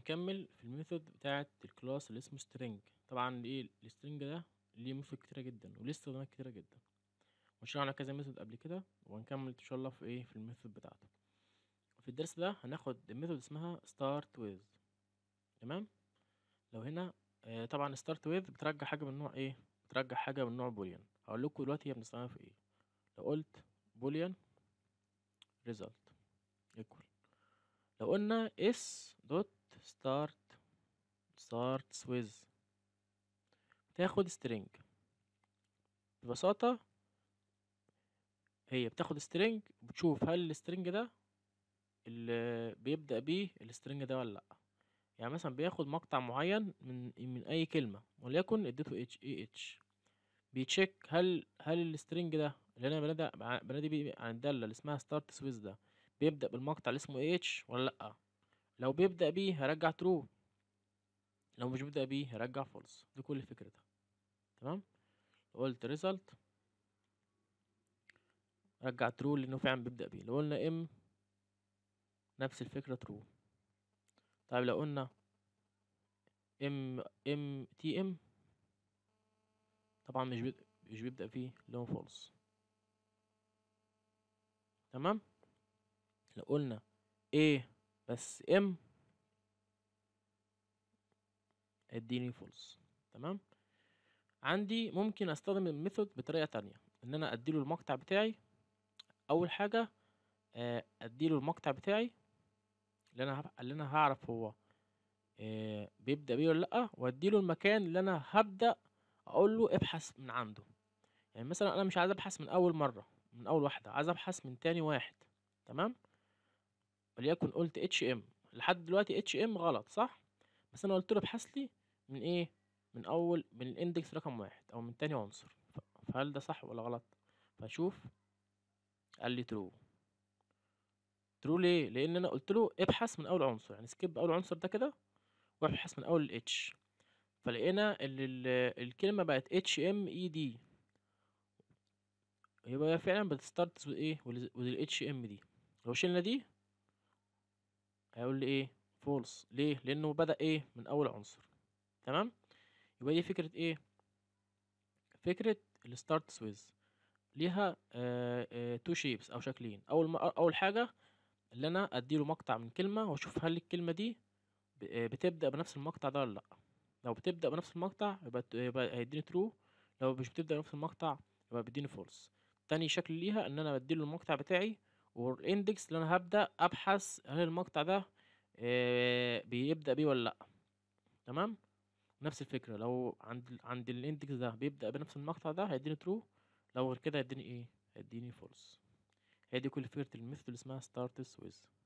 نكمل في الميثود بتاعة الكلاس اللي اسمه string طبعا ايه string ده ليه ميثود كتيرة جدا وليه استخدامات كتيرة جدا وشرحنا كذا ميثود قبل كده وهنكمل ان شاء الله في ايه في الميثود بتاعته في الدرس ده هناخد ميثود اسمها start with تمام لو هنا آه طبعا start with بترجع حاجة من نوع ايه بترجع حاجة من نوع boolean هقول لكم دلوقتي هي بنستخدمها في ايه لو قلت boolean result equal لو قلنا s dot start starts with تاخد string ببساطة هي بتاخد string بتشوف هل الstring ده اللي بيبدأ بيه الstring ده ولا لأ يعني مثلا بياخد مقطع معين من من أي كلمة وليكن اديته h eh بيتشيك هل هل الstring ده اللي أنا بنادي بنادي بيه عن الدالة اللي اسمها starts with ده بيبدأ بالمقطع اللي اسمه h ولا لأ لو بيبدأ بيه هرجع ترو لو مش بيبدأ بيه هرجع فولس دي كل فكرتها تمام قلت ريزلت رجع ترو لانه فعلا بيبدأ بيه لو قلنا ام نفس الفكرة ترو طيب لو قلنا ام ام تي ام طبعا مش بيبدأ مش بيبدأ فيه لون فولس تمام لو قلنا ايه بس ام اديني فولس تمام عندي ممكن استخدم الميثود بطريقه تانية ان انا اديله المقطع بتاعي اول حاجه آه، اديله المقطع بتاعي اللي انا اللي انا هعرف هو آه، بيبدا بيه ولا لا واديله المكان اللي انا هبدا اقول له ابحث من عنده يعني مثلا انا مش عايز ابحث من اول مره من اول واحده عايز ابحث من تاني واحد تمام وليكن قلت اتش ام لحد دلوقتي اتش ام غلط صح بس انا قلت له ابحث لي من ايه من اول من الاندكس رقم واحد او من تاني عنصر فهل ده صح ولا غلط فاشوف قال لي ترو ترو ليه لان انا قلت له ابحث من اول عنصر يعني سكيب اول عنصر ده كده وابحث من اول الاتش فلقينا ان الكلمه بقت اتش ام اي e دي يبقى فعلا بتستارت ايه وذ الاتش ام دي لو شلنا دي هيقول لي ايه فولس ليه لانه بدا ايه من اول عنصر تمام يبقى دي فكره ايه فكره الستارت سويز ليها تو آه، شيبس آه، او شكلين اول ما اول حاجه اللي انا اديله مقطع من كلمه واشوف هل الكلمه دي آه، بتبدا بنفس المقطع ده ولا لا لو بتبدا بنفس المقطع يبقى هيديني ترو لو مش بتبدا بنفس المقطع يبقى بيديني فولس تاني شكل ليها ان انا بديله المقطع بتاعي والاندكس اللي انا هبدا ابحث هل المقطع ده آه، بيبدا بيه ولا لا تمام نفس الفكره لو عند عند الاندكس ده بيبدا بنفس المقطع ده هيديني ترو لو غير كده هيديني ايه هيديني فولس هي دي كل فكره الميثود اللي اسمها ستارتس ويز